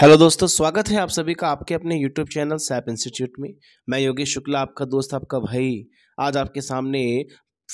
hello दोस्तों स्वागत है आप सभी का आपके अपने यूट्यूब चैनल सैप इंस्टीट्यूट में मैं योगेश शुक्ला आपका दोस्त आपका भाई आज आपके सामने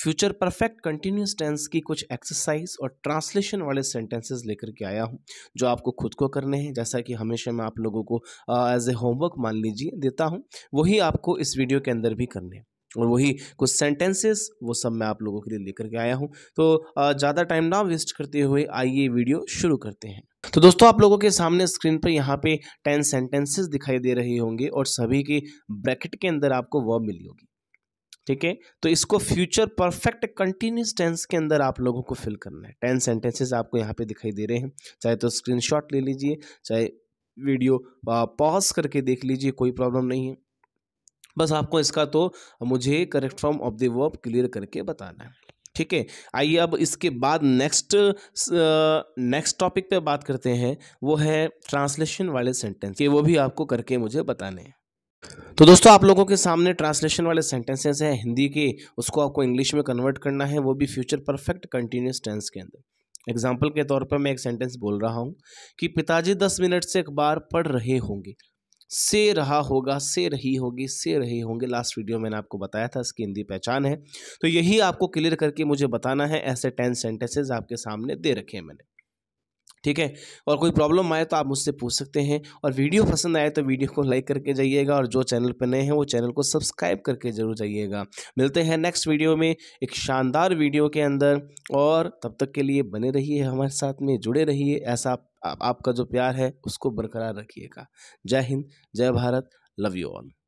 फ्यूचर परफेक्ट कंटिन्यूस टेंस की कुछ एक्सरसाइज और ट्रांसलेशन वाले सेंटेंसेस लेकर के आया हूँ जो आपको खुद को करने हैं जैसा कि हमेशा मैं आप लोगों को एज ए होमवर्क मान लीजिए देता हूँ वही आपको इस वीडियो के अंदर भी करने हैं और वही कुछ सेंटेंसेस वो सब मैं आप लोगों के लिए लेकर के आया हूँ तो ज़्यादा टाइम ना वेस्ट करते हुए आइए वीडियो शुरू करते हैं तो दोस्तों आप लोगों के सामने स्क्रीन पर यहाँ पे टेन सेंटेंसेस दिखाई दे रहे होंगे और सभी के ब्रैकेट के अंदर आपको वर्ब मिली होगी ठीक है तो इसको फ्यूचर परफेक्ट कंटिन्यूस टेंस के अंदर आप लोगों को फिल करना है टेन सेंटेंसेस आपको यहाँ पे दिखाई दे रहे हैं चाहे तो स्क्रीनशॉट ले लीजिए चाहे वीडियो पॉज करके देख लीजिए कोई प्रॉब्लम नहीं है बस आपको इसका तो मुझे correct form of the verb clear करके बताना है ठीक है आइए अब इसके बाद नेक्स्ट नेक्स्ट टॉपिक पे बात करते हैं वो है ट्रांसलेशन वाले सेंटेंस ये वो भी आपको करके मुझे बताने हैं तो दोस्तों आप लोगों के सामने ट्रांसलेशन वाले सेंटेंसेस हैं हिंदी के उसको आपको इंग्लिश में कन्वर्ट करना है वो भी फ्यूचर परफेक्ट कंटिन्यूस टेंस के अंदर एग्जाम्पल के तौर पर मैं एक सेंटेंस बोल रहा हूँ कि पिताजी दस मिनट से अखबार पढ़ रहे होंगे से रहा होगा से रही होगी से रहे होंगे लास्ट वीडियो मैंने आपको बताया था इसकी हिंदी पहचान है तो यही आपको क्लियर करके मुझे बताना है ऐसे टेन सेंटेंसेज आपके सामने दे रखे हैं मैंने ठीक है और कोई प्रॉब्लम आए तो आप मुझसे पूछ सकते हैं और वीडियो पसंद आए तो वीडियो को लाइक करके जाइएगा और जो चैनल पर नए हैं वो चैनल को सब्सक्राइब करके जरूर जाइएगा मिलते हैं नेक्स्ट वीडियो में एक शानदार वीडियो के अंदर और तब तक के लिए बने रहिए हमारे साथ में जुड़े रहिए ऐसा आप, आप, आपका जो प्यार है उसको बरकरार रखिएगा जय हिंद जय भारत लव यू ऑल